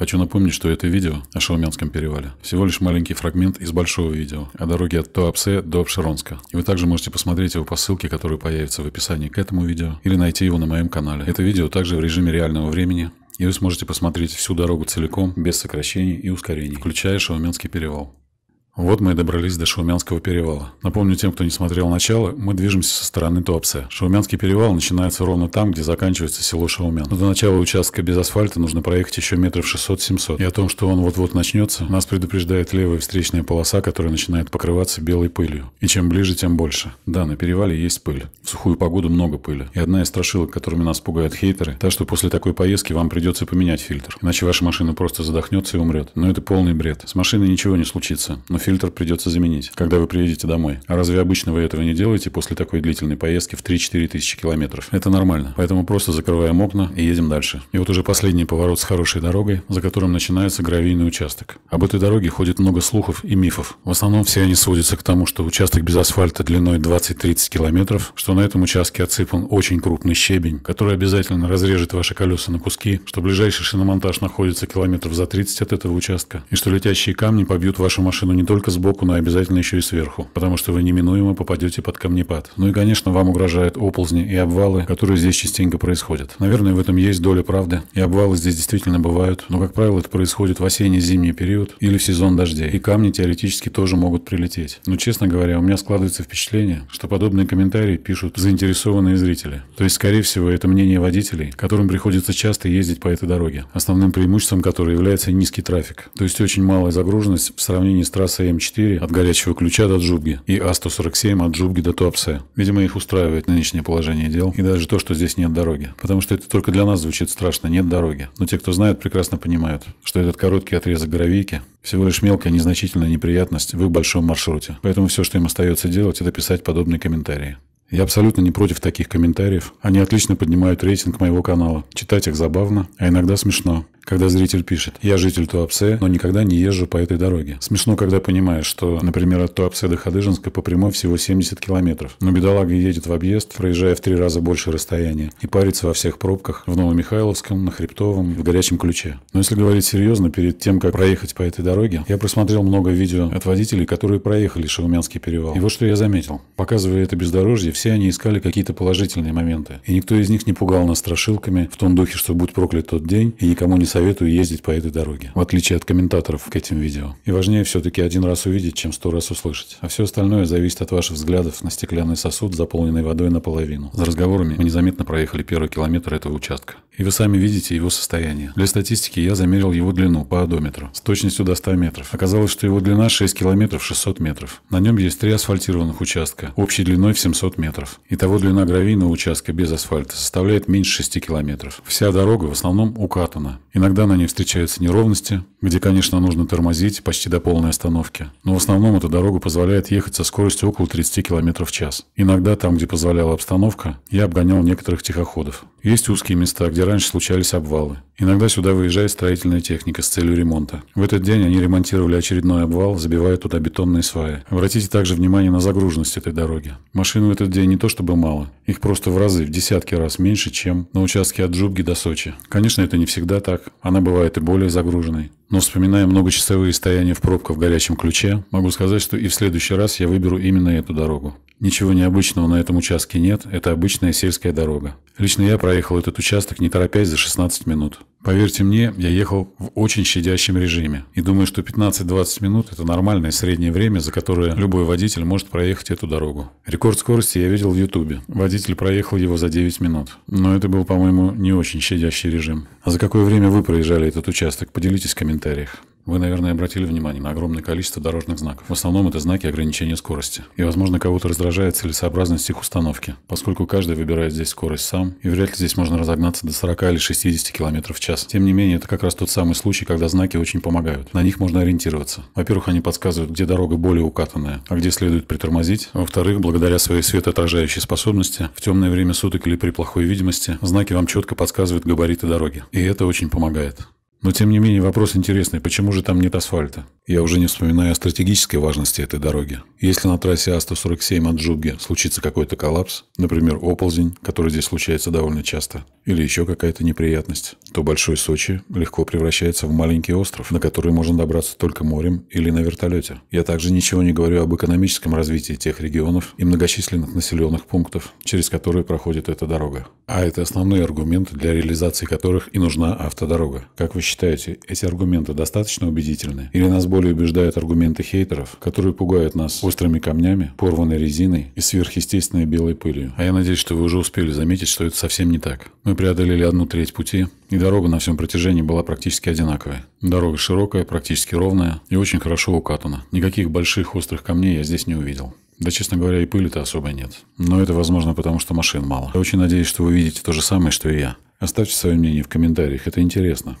Хочу напомнить, что это видео о Шелмянском перевале всего лишь маленький фрагмент из большого видео о дороге от Туапсе до Обширонска. И вы также можете посмотреть его по ссылке, которая появится в описании к этому видео, или найти его на моем канале. Это видео также в режиме реального времени, и вы сможете посмотреть всю дорогу целиком, без сокращений и ускорений, включая Шелмянский перевал. Вот мы и добрались до Шаумянского перевала. Напомню тем, кто не смотрел начало, мы движемся со стороны Туапсе. Шаумянский перевал начинается ровно там, где заканчивается село Шаумян. Но до начала участка без асфальта нужно проехать еще метров 600-700. И о том, что он вот-вот начнется, нас предупреждает левая встречная полоса, которая начинает покрываться белой пылью. И чем ближе, тем больше. Да, на перевале есть пыль. В сухую погоду много пыли. И одна из страшилок, которыми нас пугают хейтеры, та, что после такой поездки вам придется поменять фильтр. Иначе ваша машина просто задохнется и умрет. Но это полный бред. С машиной ничего не случится. Но фильтр придется заменить, когда вы приедете домой. А разве обычно вы этого не делаете после такой длительной поездки в 3-4 тысячи километров? Это нормально. Поэтому просто закрываем окна и едем дальше. И вот уже последний поворот с хорошей дорогой, за которым начинается гравийный участок. Об этой дороге ходит много слухов и мифов. В основном все они сводятся к тому, что участок без асфальта длиной 20-30 километров, что на этом участке отсыпан очень крупный щебень, который обязательно разрежет ваши колеса на куски, что ближайший шиномонтаж находится километров за 30 от этого участка, и что летящие камни побьют вашу машину не только сбоку, но обязательно еще и сверху, потому что вы неминуемо попадете под камнепад. Ну и, конечно, вам угрожают оползни и обвалы, которые здесь частенько происходят. Наверное, в этом есть доля правды, и обвалы здесь действительно бывают, но, как правило, это происходит в осенне-зимний период или в сезон дождей, и камни теоретически тоже могут прилететь. Но, честно говоря, у меня складывается впечатление, что подобные комментарии пишут заинтересованные зрители. То есть, скорее всего, это мнение водителей, которым приходится часто ездить по этой дороге, основным преимуществом которой является низкий трафик, то есть очень малая загруженность в сравнении с трассой Асуса 4 от горячего ключа до Джубги и А147 от Джубги до Туапсе. Видимо, их устраивает нынешнее положение дел и даже то, что здесь нет дороги. Потому что это только для нас звучит страшно, нет дороги. Но те, кто знают, прекрасно понимают, что этот короткий отрезок гравийки всего лишь мелкая незначительная неприятность в их большом маршруте. Поэтому все, что им остается делать, это писать подобные комментарии. Я абсолютно не против таких комментариев. Они отлично поднимают рейтинг моего канала. Читать их забавно, а иногда смешно. Когда зритель пишет, я житель Туапсе, но никогда не езжу по этой дороге. Смешно, когда понимаешь, что, например, от Туапсе до Хадыжинска по прямой всего 70 километров. Но бедолага едет в объезд, проезжая в три раза больше расстояния и парится во всех пробках в Новомихайловском, на Хребтовом, в горячем ключе. Но если говорить серьезно, перед тем, как проехать по этой дороге, я просмотрел много видео от водителей, которые проехали Шаумянский перевал. И вот что я заметил. Показывая это бездорожье, все они искали какие-то положительные моменты. И никто из них не пугал нас страшилками в том духе, что будь проклят тот день, и никому не советую ездить по этой дороге, в отличие от комментаторов к этим видео. И важнее все-таки один раз увидеть, чем сто раз услышать. А все остальное зависит от ваших взглядов на стеклянный сосуд, заполненный водой наполовину. За разговорами мы незаметно проехали первый километр этого участка. И вы сами видите его состояние. Для статистики я замерил его длину по одометру с точностью до 100 метров. Оказалось, что его длина 6 километров 600 метров. На нем есть три асфальтированных участка общей длиной в 700 метров. Итого длина гравийного участка без асфальта составляет меньше 6 километров. Вся дорога в основном укатана. И Иногда на ней встречаются неровности, где, конечно, нужно тормозить почти до полной остановки. Но в основном эта дорога позволяет ехать со скоростью около 30 км в час. Иногда там, где позволяла обстановка, я обгонял некоторых тихоходов. Есть узкие места, где раньше случались обвалы. Иногда сюда выезжает строительная техника с целью ремонта. В этот день они ремонтировали очередной обвал, забивая туда бетонные сваи. Обратите также внимание на загруженность этой дороги. Машин в этот день не то чтобы мало, их просто в разы, в десятки раз меньше, чем на участке от Джубги до Сочи. Конечно, это не всегда так, она бывает и более загруженной. Но вспоминая многочасовые стояния в пробках в горячем ключе, могу сказать, что и в следующий раз я выберу именно эту дорогу. Ничего необычного на этом участке нет, это обычная сельская дорога. Лично я проехал этот участок, не торопясь, за 16 минут. Поверьте мне, я ехал в очень щадящем режиме и думаю, что 15-20 минут – это нормальное среднее время, за которое любой водитель может проехать эту дорогу. Рекорд скорости я видел в Ютубе. Водитель проехал его за 9 минут. Но это был, по-моему, не очень щадящий режим. А за какое время вы проезжали этот участок? Поделитесь в комментариях. Вы, наверное, обратили внимание на огромное количество дорожных знаков. В основном это знаки ограничения скорости. И, возможно, кого-то раздражает целесообразность их установки, поскольку каждый выбирает здесь скорость сам, и вряд ли здесь можно разогнаться до 40 или 60 км в час. Тем не менее, это как раз тот самый случай, когда знаки очень помогают. На них можно ориентироваться. Во-первых, они подсказывают, где дорога более укатанная, а где следует притормозить. Во-вторых, благодаря своей светоотражающей способности, в темное время суток или при плохой видимости, знаки вам четко подсказывают габариты дороги. И это очень помогает. Но, тем не менее, вопрос интересный. Почему же там нет асфальта? Я уже не вспоминаю о стратегической важности этой дороги. Если на трассе А-147 от Джуги случится какой-то коллапс, например, оползень, который здесь случается довольно часто, или еще какая-то неприятность, то Большой Сочи легко превращается в маленький остров, на который можно добраться только морем или на вертолете. Я также ничего не говорю об экономическом развитии тех регионов и многочисленных населенных пунктов, через которые проходит эта дорога. А это основной аргумент, для реализации которых и нужна автодорога. Как вы считаете эти аргументы достаточно убедительны? Или нас более убеждают аргументы хейтеров, которые пугают нас острыми камнями, порванной резиной и сверхъестественной белой пылью? А я надеюсь, что вы уже успели заметить, что это совсем не так. Мы преодолели одну треть пути, и дорога на всем протяжении была практически одинаковая. Дорога широкая, практически ровная и очень хорошо укатана. Никаких больших острых камней я здесь не увидел. Да, честно говоря, и пыли-то особо нет. Но это возможно потому, что машин мало. Я очень надеюсь, что вы видите то же самое, что и я. Оставьте свое мнение в комментариях, это интересно.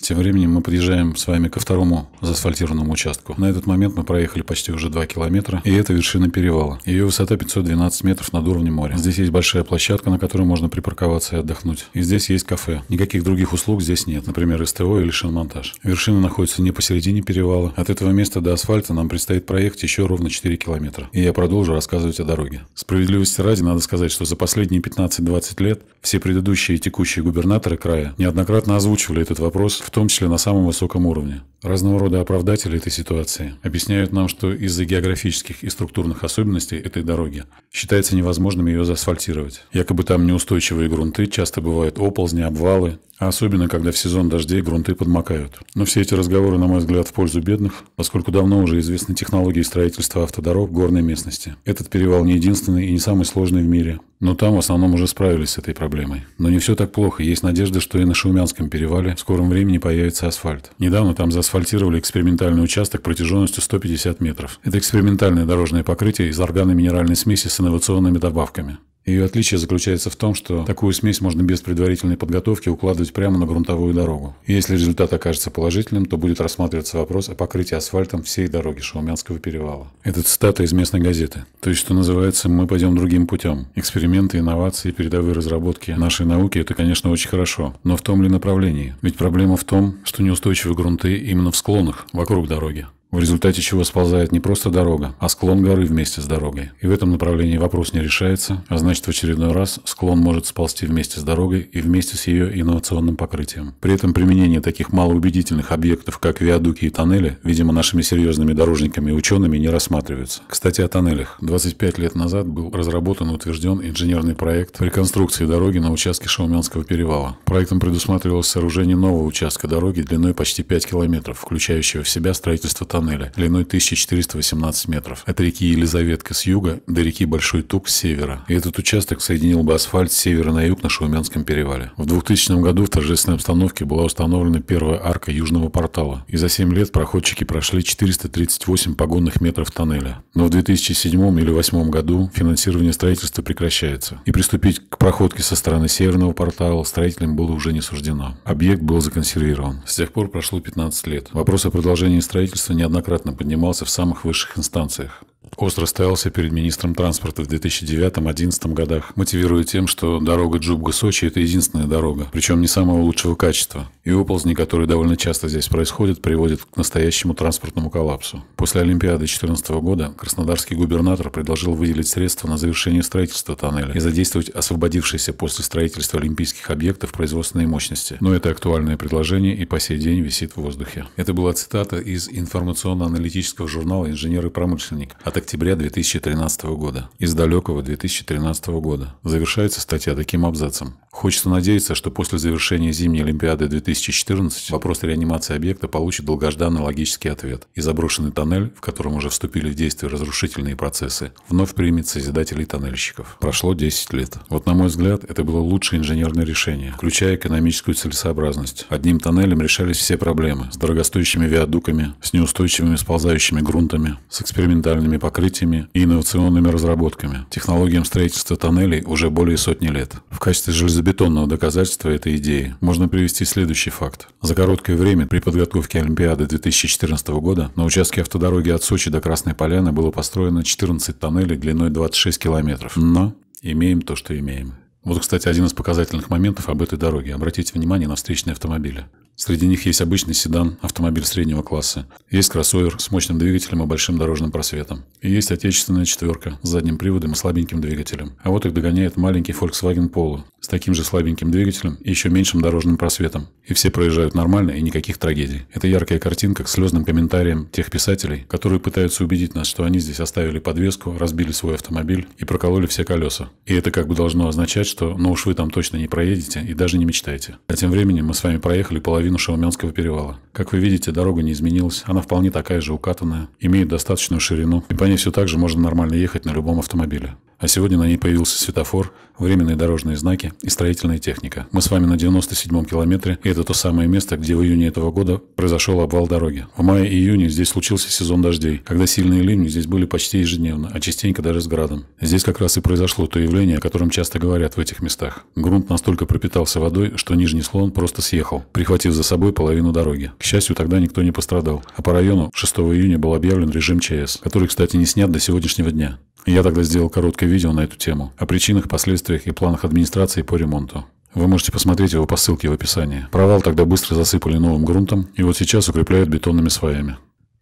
Тем временем мы приезжаем с вами ко второму заасфальтированному участку. На этот момент мы проехали почти уже 2 километра, и это вершина перевала. Ее высота 512 метров над уровнем моря. Здесь есть большая площадка, на которой можно припарковаться и отдохнуть. И здесь есть кафе. Никаких других услуг здесь нет, например, СТО или шиномонтаж. Вершина находится не посередине перевала. От этого места до асфальта нам предстоит проехать еще ровно 4 километра. И я продолжу рассказывать о дороге. Справедливости ради надо сказать, что за последние 15-20 лет все предыдущие и текущие губернаторы края неоднократно озвучивали этот вопрос в том числе на самом высоком уровне. Разного рода оправдатели этой ситуации объясняют нам, что из-за географических и структурных особенностей этой дороги считается невозможным ее заасфальтировать. Якобы там неустойчивые грунты, часто бывают оползни, обвалы, а особенно когда в сезон дождей грунты подмокают. Но все эти разговоры, на мой взгляд, в пользу бедных, поскольку давно уже известны технологии строительства автодорог в горной местности. Этот перевал не единственный и не самый сложный в мире, но там в основном уже справились с этой проблемой. Но не все так плохо, есть надежда, что и на Шаумянском перевале в скором времени не появится асфальт. Недавно там заасфальтировали экспериментальный участок протяженностью 150 метров. Это экспериментальное дорожное покрытие из органо-минеральной смеси с инновационными добавками. Ее отличие заключается в том, что такую смесь можно без предварительной подготовки укладывать прямо на грунтовую дорогу. И если результат окажется положительным, то будет рассматриваться вопрос о покрытии асфальтом всей дороги Шаумянского перевала. Это цитата из местной газеты. То есть, что называется, мы пойдем другим путем. Эксперименты, инновации, передовые разработки нашей науки – это, конечно, очень хорошо. Но в том ли направлении? Ведь проблема в том, что неустойчивые грунты именно в склонах вокруг дороги в результате чего сползает не просто дорога, а склон горы вместе с дорогой. И в этом направлении вопрос не решается, а значит в очередной раз склон может сползти вместе с дорогой и вместе с ее инновационным покрытием. При этом применение таких малоубедительных объектов, как виадуки и тоннели, видимо, нашими серьезными дорожниками и учеными не рассматриваются. Кстати, о тоннелях. 25 лет назад был разработан и утвержден инженерный проект реконструкции дороги на участке Шаумянского перевала. Проектом предусматривалось сооружение нового участка дороги длиной почти 5 километров, включающего в себя строительство тоннеля тоннеля длиной 1418 метров от реки Елизаветка с юга до реки Большой Тук с севера. И этот участок соединил бы асфальт с севера на юг на Шаумянском перевале. В 2000 году в торжественной обстановке была установлена первая арка южного портала, и за 7 лет проходчики прошли 438 погонных метров тоннеля. Но в 2007 или 2008 году финансирование строительства прекращается, и приступить к проходке со стороны северного портала строителям было уже не суждено. Объект был законсервирован. С тех пор прошло 15 лет. Вопрос о продолжении строительства не неоднократно поднимался в самых высших инстанциях остро стоялся перед министром транспорта в 2009-2011 годах, мотивируя тем, что дорога Джубга-Сочи – это единственная дорога, причем не самого лучшего качества. И оползни, которые довольно часто здесь происходят, приводят к настоящему транспортному коллапсу. После Олимпиады 2014 года краснодарский губернатор предложил выделить средства на завершение строительства тоннеля и задействовать освободившиеся после строительства олимпийских объектов производственные мощности. Но это актуальное предложение и по сей день висит в воздухе. Это была цитата из информационно-аналитического журнала «Инженер и промышленник» от а октября 2013 года, из далекого 2013 года. Завершается статья таким абзацем. Хочется надеяться, что после завершения зимней Олимпиады 2014 вопрос реанимации объекта получит долгожданный логический ответ, и заброшенный тоннель, в котором уже вступили в действие разрушительные процессы, вновь примет созидателей тоннельщиков. Прошло 10 лет. Вот на мой взгляд, это было лучшее инженерное решение, включая экономическую целесообразность. Одним тоннелем решались все проблемы с дорогостоящими виадуками, с неустойчивыми сползающими грунтами, с экспериментальными покрытиями и инновационными разработками, технологиям строительства тоннелей уже более сотни лет. В качестве железобетонного доказательства этой идеи можно привести следующий факт. За короткое время при подготовке Олимпиады 2014 года на участке автодороги от Сочи до Красной Поляны было построено 14 тоннелей длиной 26 километров. Но имеем то, что имеем. Вот, кстати, один из показательных моментов об этой дороге. Обратите внимание на встречные автомобили. Среди них есть обычный седан, автомобиль среднего класса. Есть кроссовер с мощным двигателем и большим дорожным просветом. И есть отечественная четверка с задним приводом и слабеньким двигателем. А вот их догоняет маленький Volkswagen Polo с таким же слабеньким двигателем и еще меньшим дорожным просветом. И все проезжают нормально и никаких трагедий. Это яркая картинка к слезным комментариям тех писателей, которые пытаются убедить нас, что они здесь оставили подвеску, разбили свой автомобиль и прокололи все колеса. И это как бы должно означать, что ну уж вы там точно не проедете и даже не мечтаете. А тем временем мы с вами проехали половину половину Шеломянского перевала. Как вы видите, дорога не изменилась, она вполне такая же укатанная, имеет достаточную ширину, и по ней все так же можно нормально ехать на любом автомобиле. А сегодня на ней появился светофор, временные дорожные знаки и строительная техника. Мы с вами на 97-м километре, и это то самое место, где в июне этого года произошел обвал дороги. В мае-июне здесь случился сезон дождей, когда сильные ливни здесь были почти ежедневно, а частенько даже с градом. Здесь как раз и произошло то явление, о котором часто говорят в этих местах. Грунт настолько пропитался водой, что нижний слон просто съехал, прихватив за собой половину дороги. К счастью, тогда никто не пострадал, а по району 6 июня был объявлен режим ЧС, который, кстати, не снят до сегодняшнего дня. Я тогда сделал короткое видео на эту тему, о причинах, последствиях и планах администрации по ремонту. Вы можете посмотреть его по ссылке в описании. Провал тогда быстро засыпали новым грунтом и вот сейчас укрепляют бетонными сваями.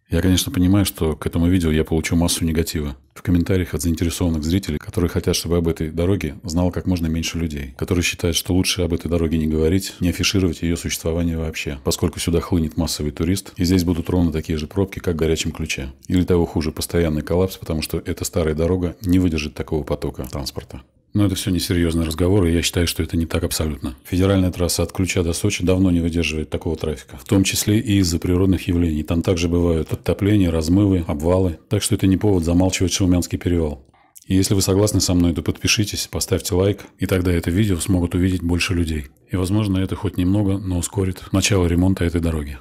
Я, конечно, понимаю, что к этому видео я получу массу негатива. В комментариях от заинтересованных зрителей, которые хотят, чтобы об этой дороге знало как можно меньше людей, которые считают, что лучше об этой дороге не говорить, не афишировать ее существование вообще, поскольку сюда хлынет массовый турист, и здесь будут ровно такие же пробки, как в горячем ключе. Или того хуже, постоянный коллапс, потому что эта старая дорога не выдержит такого потока транспорта. Но это все несерьезные разговоры, и я считаю, что это не так абсолютно. Федеральная трасса от Ключа до Сочи давно не выдерживает такого трафика, в том числе и из-за природных явлений. Там также бывают подтопления, размывы, обвалы, так что это не повод замалчивать Шумянский перевал. И если вы согласны со мной, то подпишитесь, поставьте лайк, и тогда это видео смогут увидеть больше людей. И, возможно, это хоть немного, но ускорит начало ремонта этой дороги.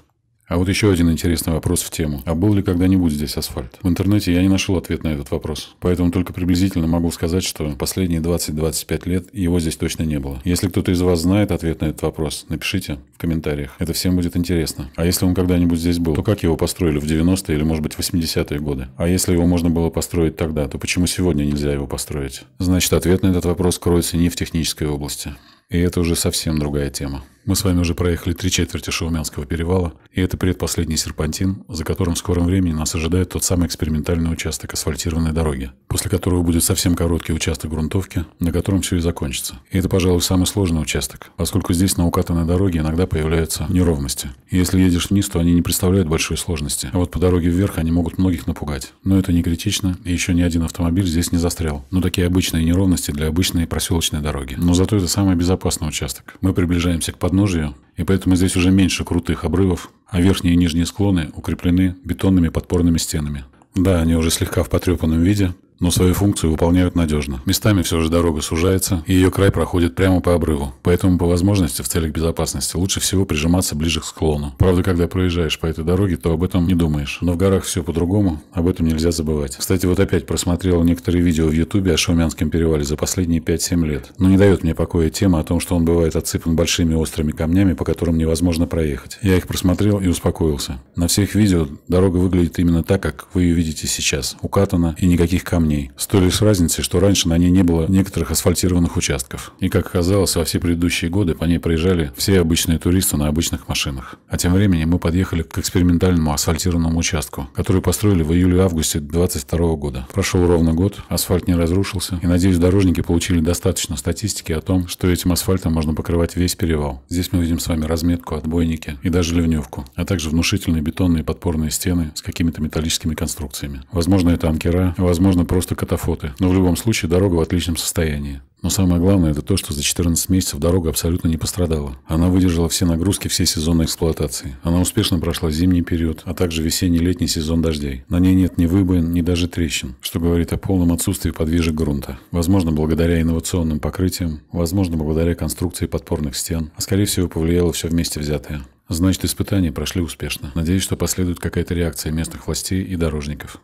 А вот еще один интересный вопрос в тему. А был ли когда-нибудь здесь асфальт? В интернете я не нашел ответ на этот вопрос. Поэтому только приблизительно могу сказать, что последние 20-25 лет его здесь точно не было. Если кто-то из вас знает ответ на этот вопрос, напишите в комментариях. Это всем будет интересно. А если он когда-нибудь здесь был, то как его построили в 90-е или, может быть, 80-е годы? А если его можно было построить тогда, то почему сегодня нельзя его построить? Значит, ответ на этот вопрос кроется не в технической области. И это уже совсем другая тема. Мы с вами уже проехали три четверти Шаумянского перевала, и это предпоследний серпантин, за которым в скором времени нас ожидает тот самый экспериментальный участок асфальтированной дороги, после которого будет совсем короткий участок грунтовки, на котором все и закончится. И это, пожалуй, самый сложный участок, поскольку здесь на укатанной дороге иногда появляются неровности. И если едешь вниз, то они не представляют большой сложности, а вот по дороге вверх они могут многих напугать. Но это не критично, и еще ни один автомобиль здесь не застрял. Но такие обычные неровности для обычной проселочной дороги. Но зато это самый безопасный участок. Мы приближаемся к подножию подножию, и поэтому здесь уже меньше крутых обрывов, а верхние и нижние склоны укреплены бетонными подпорными стенами. Да, они уже слегка в потрепанном виде, но свою функцию выполняют надежно. Местами все же дорога сужается, и ее край проходит прямо по обрыву, поэтому по возможности в целях безопасности лучше всего прижиматься ближе к склону. Правда, когда проезжаешь по этой дороге, то об этом не думаешь, но в горах все по-другому, об этом нельзя забывать. Кстати, вот опять просмотрел некоторые видео в ютубе о Шумянском перевале за последние 5-7 лет, но не дает мне покоя тема о том, что он бывает отсыпан большими острыми камнями, по которым невозможно проехать. Я их просмотрел и успокоился. На всех видео дорога выглядит именно так, как вы ее видите сейчас, укатана и никаких камней камней, с той лишь разницей, что раньше на ней не было некоторых асфальтированных участков. И, как оказалось, во все предыдущие годы по ней проезжали все обычные туристы на обычных машинах. А тем временем мы подъехали к экспериментальному асфальтированному участку, который построили в июле-августе 22 года. Прошел ровно год, асфальт не разрушился, и, надеюсь, дорожники получили достаточно статистики о том, что этим асфальтом можно покрывать весь перевал. Здесь мы видим с вами разметку, отбойники и даже ливневку, а также внушительные бетонные подпорные стены с какими-то металлическими конструкциями. Возможно, это анкера, возможно, просто катафоты. Но в любом случае дорога в отличном состоянии. Но самое главное это то, что за 14 месяцев дорога абсолютно не пострадала. Она выдержала все нагрузки всей сезонной эксплуатации. Она успешно прошла зимний период, а также весенний и летний сезон дождей. На ней нет ни выбоин, ни даже трещин, что говорит о полном отсутствии подвижек грунта. Возможно, благодаря инновационным покрытиям, возможно, благодаря конструкции подпорных стен, а скорее всего повлияло все вместе взятое. Значит, испытания прошли успешно. Надеюсь, что последует какая-то реакция местных властей и дорожников.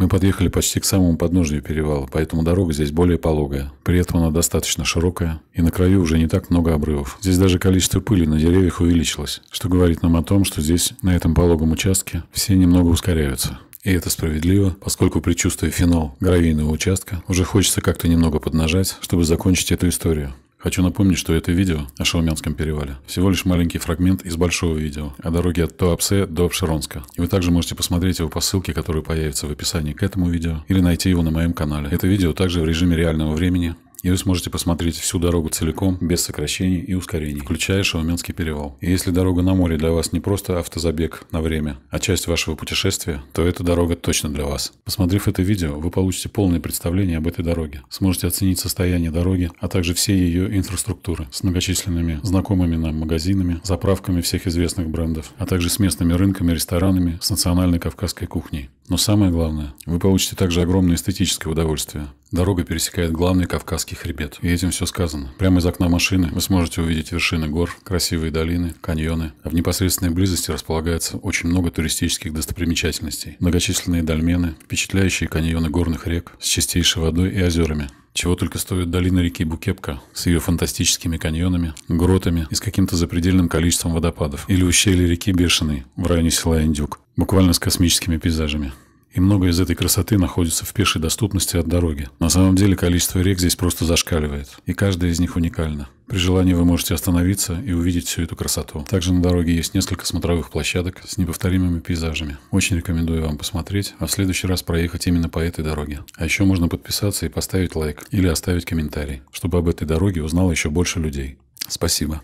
Мы подъехали почти к самому подножию перевала, поэтому дорога здесь более пологая. При этом она достаточно широкая, и на краю уже не так много обрывов. Здесь даже количество пыли на деревьях увеличилось, что говорит нам о том, что здесь, на этом пологом участке, все немного ускоряются. И это справедливо, поскольку, предчувствуя финал гравийного участка, уже хочется как-то немного поднажать, чтобы закончить эту историю. Хочу напомнить, что это видео о Шелмянском перевале всего лишь маленький фрагмент из большого видео о дороге от Туапсе до Обширонска. И вы также можете посмотреть его по ссылке, которая появится в описании к этому видео, или найти его на моем канале. Это видео также в режиме реального времени и вы сможете посмотреть всю дорогу целиком, без сокращений и ускорений, включая Шеломенский перевал. И если дорога на море для вас не просто автозабег на время, а часть вашего путешествия, то эта дорога точно для вас. Посмотрев это видео, вы получите полное представление об этой дороге, сможете оценить состояние дороги, а также все ее инфраструктуры с многочисленными знакомыми нам магазинами, заправками всех известных брендов, а также с местными рынками, ресторанами, с национальной кавказской кухней. Но самое главное, вы получите также огромное эстетическое удовольствие. Дорога пересекает главный кавказский Алтайский хребет. И этим все сказано. Прямо из окна машины вы сможете увидеть вершины гор, красивые долины, каньоны. А в непосредственной близости располагается очень много туристических достопримечательностей. Многочисленные дольмены, впечатляющие каньоны горных рек с чистейшей водой и озерами, чего только стоит долина реки Букепка с ее фантастическими каньонами, гротами и с каким-то запредельным количеством водопадов. Или ущелье реки Бешеный в районе села Индюк, буквально с космическими пейзажами. И многое из этой красоты находится в пешей доступности от дороги. На самом деле количество рек здесь просто зашкаливает, и каждая из них уникальна. При желании вы можете остановиться и увидеть всю эту красоту. Также на дороге есть несколько смотровых площадок с неповторимыми пейзажами. Очень рекомендую вам посмотреть, а в следующий раз проехать именно по этой дороге. А еще можно подписаться и поставить лайк или оставить комментарий, чтобы об этой дороге узнало еще больше людей. Спасибо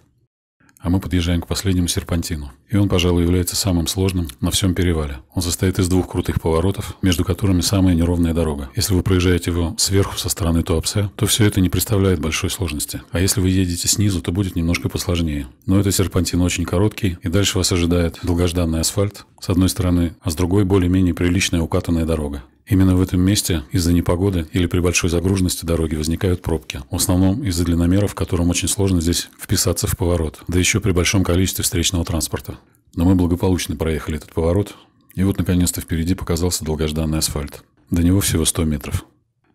а мы подъезжаем к последнему серпантину. И он, пожалуй, является самым сложным на всем перевале. Он состоит из двух крутых поворотов, между которыми самая неровная дорога. Если вы проезжаете его сверху со стороны Туапсе, то все это не представляет большой сложности. А если вы едете снизу, то будет немножко посложнее. Но этот серпантин очень короткий, и дальше вас ожидает долгожданный асфальт, с одной стороны, а с другой более-менее приличная укатанная дорога. Именно в этом месте из-за непогоды или при большой загруженности дороги возникают пробки. В основном из-за длинномеров, которым очень сложно здесь вписаться в поворот, да еще при большом количестве встречного транспорта. Но мы благополучно проехали этот поворот, и вот наконец-то впереди показался долгожданный асфальт. До него всего 100 метров.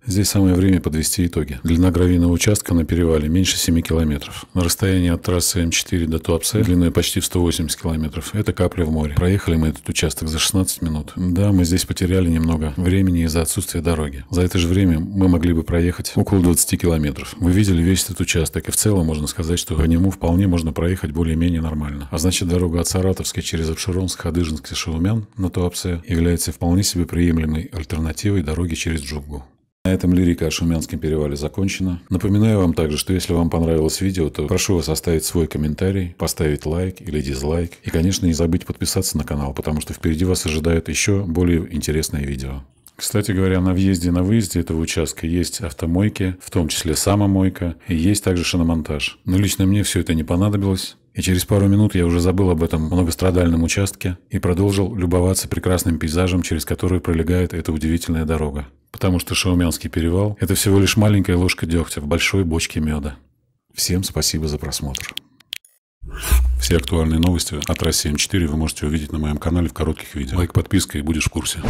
Здесь самое время подвести итоги. Длина гравийного участка на перевале меньше 7 километров. На расстоянии от трассы М4 до Туапсе длиной почти в 180 километров. Это капля в море. Проехали мы этот участок за 16 минут. Да, мы здесь потеряли немного времени из-за отсутствия дороги. За это же время мы могли бы проехать около 20 километров. Вы видели весь этот участок, и в целом можно сказать, что по нему вполне можно проехать более-менее нормально. А значит, дорога от Саратовской через Обширонск, Хадыжинск и Шелумян на Туапсе является вполне себе приемлемой альтернативой дороге через Джугу. На этом лирика о Шумянском перевале закончена. Напоминаю вам также, что если вам понравилось видео, то прошу вас оставить свой комментарий, поставить лайк или дизлайк. И, конечно, не забыть подписаться на канал, потому что впереди вас ожидают еще более интересные видео. Кстати говоря, на въезде и на выезде этого участка есть автомойки, в том числе самомойка, и есть также шиномонтаж. Но лично мне все это не понадобилось, и через пару минут я уже забыл об этом многострадальном участке и продолжил любоваться прекрасным пейзажем, через который пролегает эта удивительная дорога. Потому что Шаумянский перевал – это всего лишь маленькая ложка дегтя в большой бочке меда. Всем спасибо за просмотр. Все актуальные новости от России 4 вы можете увидеть на моем канале в коротких видео. Лайк, подписка и будешь в курсе.